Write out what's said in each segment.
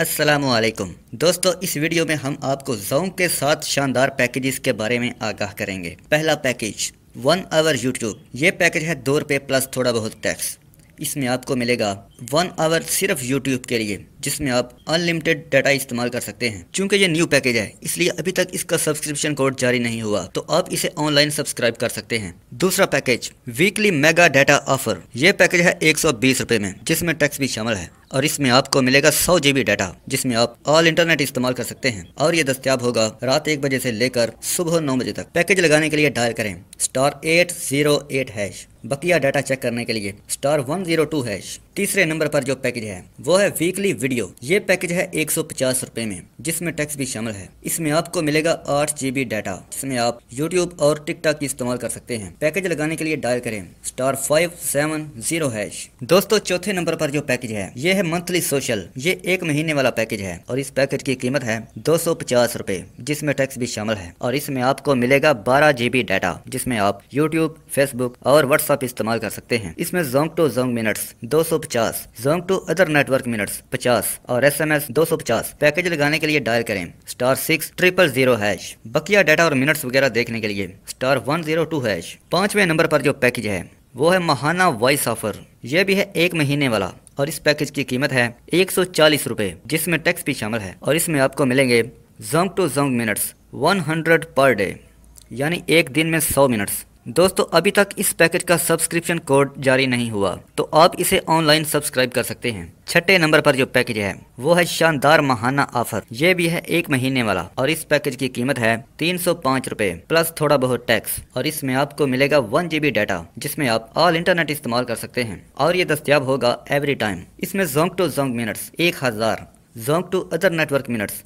वालेकुम दोस्तों इस वीडियो में हम आपको जोंग के साथ शानदार पैकेजेस के बारे में आगाह करेंगे पहला पैकेज वन आवर यूट्यूब ये पैकेज है दो रुपये प्लस थोड़ा बहुत टैक्स इसमें आपको मिलेगा वन आवर सिर्फ यूट्यूब के लिए जिसमें आप अनलिमिटेड डाटा इस्तेमाल कर सकते हैं क्योंकि ये न्यू पैकेज है इसलिए अभी तक इसका सब्सक्रिप्शन कोड जारी नहीं हुआ तो आप इसे ऑनलाइन सब्सक्राइब कर सकते हैं दूसरा package weekly mega data offer ये पैकेज है एक सौ में जिसमें टैक्स भी शामिल है और इसमें आपको मिलेगा सौ जीबी डाटा जिसमें आप ऑल इंटरनेट इस्तेमाल कर सकते हैं और ये दस्तियाब होगा रात एक बजे से लेकर सुबह नौ बजे तक पैकेज लगाने के लिए डायल करें star eight zero eight hash बकिया डाटा चेक करने के लिए star one zero two hash तीसरे नंबर पर जो पैकेज है वो है वीकली वीडियो ये पैकेज है एक सौ में जिसमें टैक्स भी शामिल है इसमें आपको मिलेगा आठ जीबी डाटा जिसमें आप यूट्यूब और टिकटॉक इस्तेमाल कर सकते हैं पैकेज लगाने के लिए डायल करें star five seven zero hash दोस्तों चौथे नंबर पर जो पैकेज है ये है मंथली सोशल ये एक महीने वाला पैकेज है और इस पैकेज की कीमत है दो सौ पचास रूपए जिसमे टैक्स भी शामिल है और इसमें आपको मिलेगा बारह बी डाटा जिसमे आप यूट्यूब फेसबुक और व्हाट्सएप इस्तेमाल कर सकते हैं इसमें जोंग टू जोंग मिनट्स दो सौ 250 Zong to other network minutes 50 और एस एम एस दो सौ पचास पैकेज लगाने के लिए डायल करें star six triple zero hash बकिया डाटा और मिनट्स वगैरह देखने के लिए star one zero two hash पांचवें नंबर पर जो पैकेज है वो है महाना वॉइस ऑफर ये भी है एक महीने वाला और इस पैकेज की कीमत है एक सौ चालीस रुपये जिसमें टैक्स भी शामिल है और इसमें आपको मिलेंगे Zong to Zong minutes one hundred per day यानी एक दिन में सौ मिनट्स दोस्तों अभी तक इस पैकेज का सब्सक्रिप्शन कोड जारी नहीं हुआ तो आप इसे ऑनलाइन सब्सक्राइब कर सकते हैं छठे नंबर पर जो पैकेज है वो है शानदार महाना ऑफर ये भी है एक महीने वाला और इस पैकेज की कीमत है तीन सौ पाँच रूपए प्लस थोड़ा बहुत टैक्स और इसमें आपको मिलेगा वन जीबी डाटा जिसमें आप ऑल इंटरनेट इस्तेमाल कर सकते हैं और ये दस्तियाब होगा एवरी टाइम इसमें जोंग टू जोंग मिनट्स एक हजार Zong to other network minutes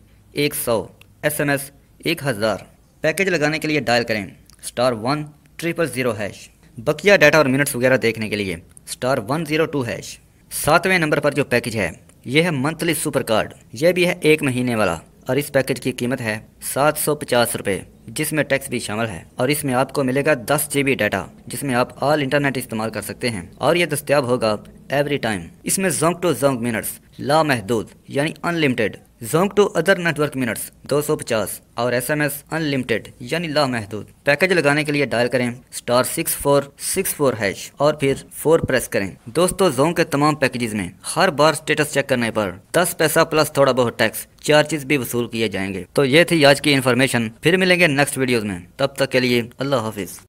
एक सौ एस एम एस एक हजार पैकेज लगाने के लिए डायल करें star one triple zero hash बकिया डाटा और मिनट्स वगैरह देखने के लिए star one zero two hash सातवें नंबर पर जो पैकेज है यह है मंथली सुपर कार्ड यह भी है एक महीने वाला और इस पैकेज की कीमत है सात सौ पचास रुपये जिसमें टैक्स भी शामिल है और इसमें आपको मिलेगा दस जी बी डाटा जिसमें आप ऑल इंटरनेट इस्तेमाल कर सकते हैं और यह दस्तयाब होगा एवरी टाइम इसमें जोंग टू जोंग मिनट्स ला महदूद यानी unlimited Zong to other network minutes 250 और एसएमएस अनलिमिटेड यानी लामहदूद पैकेज लगाने के लिए डायल करें star six four six four hash और फिर फोर प्रेस करें दोस्तों जोंग के तमाम पैकेजेस में हर बार स्टेटस चेक करने पर 10 पैसा प्लस थोड़ा बहुत टैक्स चार्जेस भी वसूल किए जाएंगे तो ये थी आज की इन्फॉर्मेशन फिर मिलेंगे नेक्स्ट वीडियोज़ में तब तक के लिए अल्लाह हाफिज़